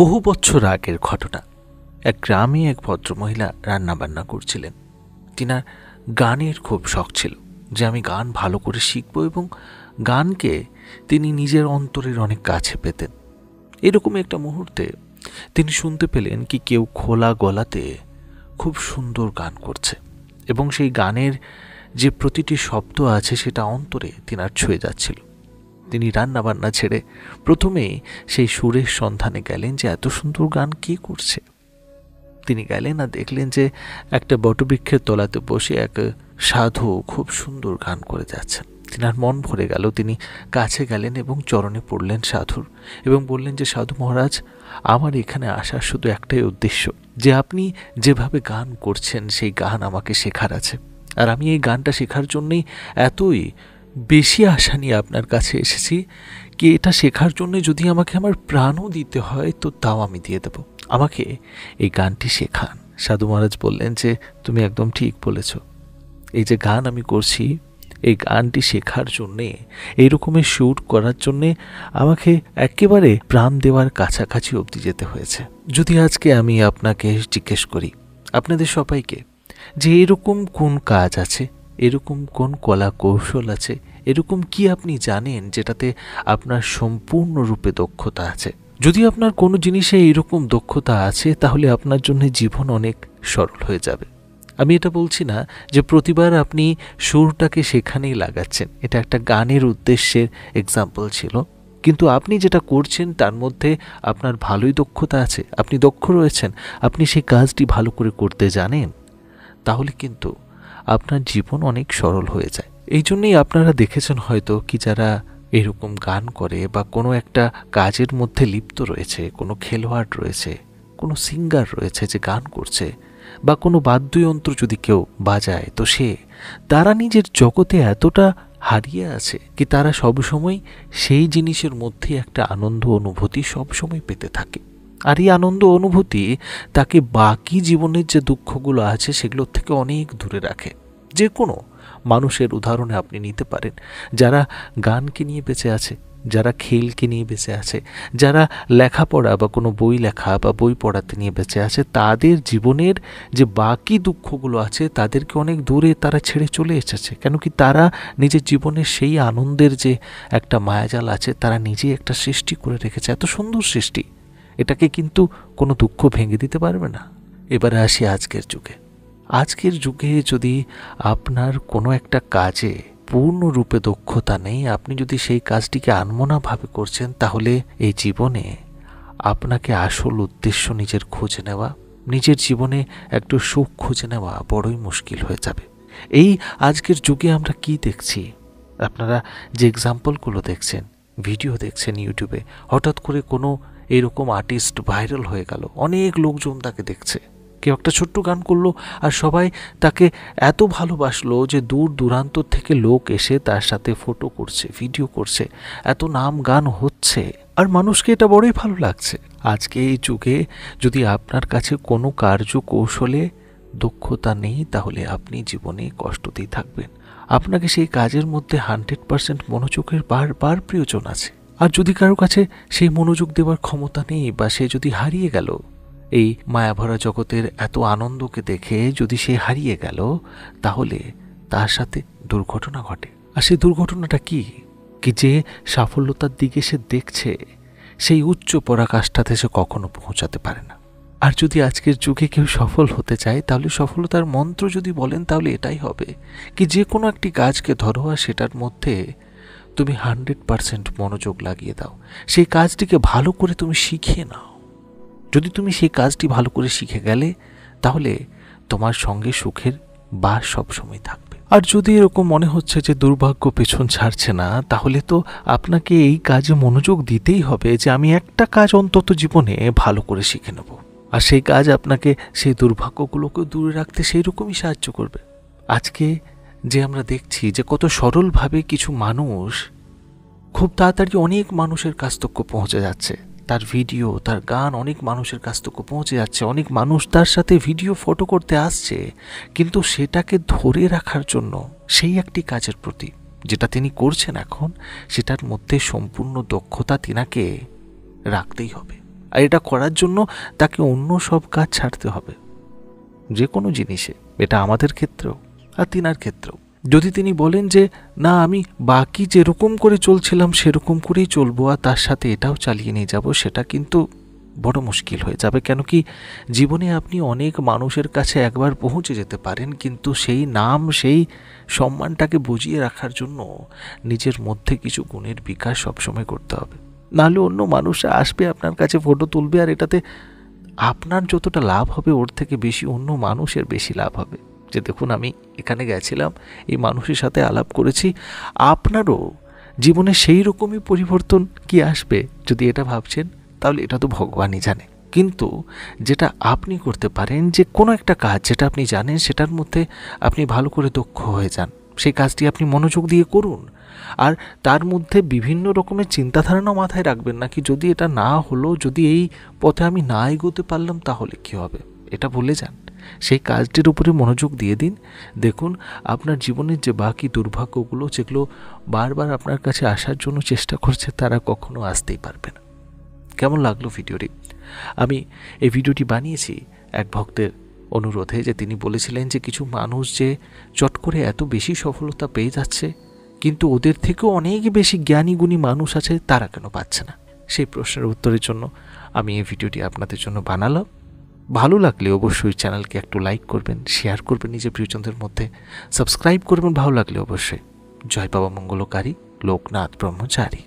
বহু বছর আগের ঘটনা এক গ্রামে এক ভদ্রমহিলা রান্নাবান্না করছিলেন তিনার গানের খুব শখ ছিল যে আমি গান ভালো করে শিখব এবং গানকে তিনি নিজের অন্তরের অনেক কাছে পেতেন এরকম একটা মুহূর্তে তিনি শুনতে পেলেন কি কেউ খোলা গলাতে খুব সুন্দর গান করছে এবং সেই গানের যে প্রতিটি শব্দ আছে সেটা অন্তরে তিনার ছুঁয়ে যাচ্ছিল তিনি রান্নাবান্না ছেড়ে প্রথমে সেই সুরের সন্ধানে গেলেন যে এত সুন্দর গান কে করছে তিনি গেলেন আর দেখলেন যে একটা বটবৃক্ষের তলাতে বসে এক সাধু খুব সুন্দর গান করে যাচ্ছেন আর মন ভরে গেল তিনি কাছে গেলেন এবং চরণে পড়লেন সাধুর এবং বললেন যে সাধু মহারাজ আমার এখানে আসার শুধু একটাই উদ্দেশ্য যে আপনি যেভাবে গান করছেন সেই গান আমাকে শেখার আছে আর আমি এই গানটা শেখার জন্যেই এতই বেশি আশা নিয়ে আপনার কাছে এসেছি কি এটা শেখার জন্য যদি আমাকে আমার প্রাণও দিতে হয় তো তাও আমি দিয়ে দেব আমাকে এই গানটি শেখান সাধু মহারাজ বললেন যে তুমি একদম ঠিক বলেছ এই যে গান আমি করছি এই গানটি শেখার জন্যে এই রকমের শ্যুট করার জন্যে আমাকে একেবারে প্রাণ দেওয়ার কাছাকাছি অবধি যেতে হয়েছে যদি আজকে আমি আপনাকে জিজ্ঞেস করি আপনাদের সবাইকে যে এরকম কোন কাজ আছে এরকম কোন কলা কৌশল আছে এরকম কি আপনি জানেন যেটাতে আপনার সম্পূর্ণরূপে দক্ষতা আছে যদি আপনার কোনো জিনিসে এরকম দক্ষতা আছে তাহলে আপনার জন্য জীবন অনেক সরল হয়ে যাবে আমি এটা বলছি না যে প্রতিবার আপনি সুরটাকে সেখানেই লাগাচ্ছেন এটা একটা গানের উদ্দেশ্যের এক্সাম্পল ছিল কিন্তু আপনি যেটা করছেন তার মধ্যে আপনার ভালোই দক্ষতা আছে আপনি দক্ষ রয়েছেন আপনি সেই কাজটি ভালো করে করতে জানেন তাহলে কিন্তু আপনার জীবন অনেক সরল হয়ে যায় এই জন্যই আপনারা দেখেছেন হয়তো কি যারা এরকম গান করে বা কোনো একটা কাজের মধ্যে লিপ্ত রয়েছে কোনো খেলোয়াড় রয়েছে কোনো সিঙ্গার রয়েছে যে গান করছে বা কোনো বাদ্যযন্ত্র যদি কেউ বাজায় তো সে তারা নিজের জগতে এতটা হারিয়ে আছে কি তারা সবসময় সেই জিনিসের মধ্যে একটা আনন্দ অনুভূতি সবসময় পেতে থাকে আর এই আনন্দ অনুভূতি তাকে বাকি জীবনের যে দুঃখগুলো আছে সেগুলোর থেকে অনেক দূরে রাখে যে কোনো মানুষের উদাহরণে আপনি নিতে পারেন যারা গানকে নিয়ে বেঁচে আছে যারা খেলকে নিয়ে বেঁচে আছে যারা লেখাপড়া বা কোনো বই লেখা বা বই পড়াতে নিয়ে বেঁচে আছে তাদের জীবনের যে বাকি দুঃখগুলো আছে তাদেরকে অনেক দূরে তারা ছেড়ে চলে এসেছে কেন কি তারা নিজের জীবনের সেই আনন্দের যে একটা মায়াজাল আছে তারা নিজেই একটা সৃষ্টি করে রেখেছে এত সুন্দর সৃষ্টি এটাকে কিন্তু কোনো দুঃখ ভেঙে দিতে পারবে না এবারে আসি আজকের যুগে আজকের যুগে যদি আপনার কোনো একটা কাজে পূর্ণরূপে দক্ষতা নেই আপনি যদি সেই কাজটিকে আনমনাভাবে করছেন তাহলে এই জীবনে আপনাকে আসল উদ্দেশ্য নিজের খুঁজে নেওয়া নিজের জীবনে একটু সুখ খুঁজে নেওয়া বড়ই মুশকিল হয়ে যাবে এই আজকের যুগে আমরা কি দেখছি আপনারা যে এক্সাম্পলগুলো দেখছেন ভিডিও দেখছেন ইউটিউবে হঠাৎ করে কোনো এইরকম আর্টিস্ট ভাইরাল হয়ে গেল অনেক লোকজন তাকে দেখছে কেউ একটা ছোট্ট গান করলো আর সবাই তাকে এত ভালোবাসলো যে দূর দূরান্ত থেকে লোক এসে তার সাথে ফটো করছে ভিডিও করছে এত নাম গান হচ্ছে আর মানুষকে এটা বড়ই ভালো লাগছে আজকে এই যুগে যদি আপনার কাছে কোনো কার্য কৌশলে দক্ষতা নেই তাহলে আপনি জীবনে কষ্টতেই থাকবেন আপনাকে সেই কাজের মধ্যে হান্ড্রেড পারসেন্ট মনোযোগের বারবার প্রয়োজন আছে আর যদি কারো কাছে সেই মনোযোগ দেওয়ার ক্ষমতা নেই বা সে যদি হারিয়ে গেল এই মায়াভরা জগতের এত আনন্দকে দেখে যদি সে হারিয়ে গেল তাহলে তার সাথে দুর্ঘটনা ঘটে আর সেই দুর্ঘটনাটা কি কি যে সাফল্যতার দিকে সে দেখছে সেই উচ্চ পরাকাষ্ঠাতে সে কখনো পৌঁছাতে পারে না আর যদি আজকের যুগে কেউ সফল হতে চায় তাহলে সফলতার মন্ত্র যদি বলেন তাহলে এটাই হবে কি যে কোনো একটি গাছকে ধরো আর সেটার মধ্যে তুমি হান্ড্রেড পারসেন্ট মনোযোগ লাগিয়ে দাও সেই কাজটিকে ভালো করে তুমি শিখে নাও যদি তুমি সেই কাজটি ভালো করে শিখে গেলে তাহলে তোমার সঙ্গে সুখের বাস সবসময় থাকবে আর যদি এরকম মনে হচ্ছে যে দুর্ভাগ্য পেছন ছাড়ছে না তাহলে তো আপনাকে এই কাজে মনোযোগ দিতেই হবে যে আমি একটা কাজ অন্তত জীবনে ভালো করে শিখে নেব আর সেই কাজ আপনাকে সেই দুর্ভাগ্যগুলোকে দূরে রাখতে সেই রকমই সাহায্য করবে আজকে যে আমরা দেখছি যে কত সরলভাবে কিছু মানুষ খুব তাড়াতাড়ি অনেক মানুষের কাস্তক্য পৌঁছে যাচ্ছে তার ভিডিও তার গান অনেক মানুষের কাছ থেকে পৌঁছে যাচ্ছে অনেক মানুষ তার সাথে ভিডিও ফটো করতে আসছে কিন্তু সেটাকে ধরে রাখার জন্য সেই একটি কাজের প্রতি যেটা তিনি করছেন এখন সেটার মধ্যে সম্পূর্ণ দক্ষতা তিনাকে রাখতেই হবে আর এটা করার জন্য তাকে অন্য সব কাজ ছাড়তে হবে যে কোনো জিনিসে এটা আমাদের ক্ষেত্রেও আর তিনার ক্ষেত্রেও যদি তিনি বলেন যে না আমি বাকি যেরকম করে চলছিলাম সেরকম করেই চলবো আর তার সাথে এটাও চালিয়ে নিয়ে যাব সেটা কিন্তু বড় মুশকিল হয়ে যাবে কেন কি জীবনে আপনি অনেক মানুষের কাছে একবার পৌঁছে যেতে পারেন কিন্তু সেই নাম সেই সম্মানটাকে বুঝিয়ে রাখার জন্য নিজের মধ্যে কিছু গুণের বিকাশ সবসময় করতে হবে নাহলে অন্য মানুষরা আসবে আপনার কাছে ফটো তুলবে আর এটাতে আপনার যতটা লাভ হবে ওর থেকে বেশি অন্য মানুষের বেশি লাভ হবে যে দেখুন আমি এখানে গেছিলাম এই মানুষের সাথে আলাপ করেছি আপনারও জীবনে সেই রকমই পরিবর্তন কি আসবে যদি এটা ভাবছেন তাহলে এটা তো ভগবানই জানে কিন্তু যেটা আপনি করতে পারেন যে কোনো একটা কাজ যেটা আপনি জানেন সেটার মধ্যে আপনি ভালো করে দক্ষ হয়ে যান সেই কাজটি আপনি মনোযোগ দিয়ে করুন আর তার মধ্যে বিভিন্ন রকমের চিন্তাধারণা মাথায় রাখবেন না কি যদি এটা না হলো যদি এই পথে আমি না এগোতে পারলাম তাহলে কী হবে এটা ভুলে যান সেই কাজটির উপরে মনোযোগ দিয়ে দিন দেখুন আপনার জীবনের যে বাকি দুর্ভাগ্যগুলো যেগুলো বারবার আপনার কাছে আসার জন্য চেষ্টা করছে তারা কখনো আসতেই পারবে না কেমন লাগলো ভিডিওটি আমি এই ভিডিওটি বানিয়েছি এক ভক্তের অনুরোধে যে তিনি বলেছিলেন যে কিছু মানুষ যে চট করে এত বেশি সফলতা পেয়ে যাচ্ছে কিন্তু ওদের থেকেও অনেক বেশি জ্ঞানী গুণী মানুষ আছে তারা কেন পাচ্ছে না সেই প্রশ্নের উত্তরের জন্য আমি এই ভিডিওটি আপনাদের জন্য বানালাম ভালো লাগলে অবশ্যই চ্যানেলকে একটু লাইক করবেন শেয়ার করবেন নিজের প্রিয়জনদের মধ্যে সাবস্ক্রাইব করবেন ভালো লাগলে অবশ্যই জয় বাবা মঙ্গলকারী লোকনাথ ব্রহ্মচারী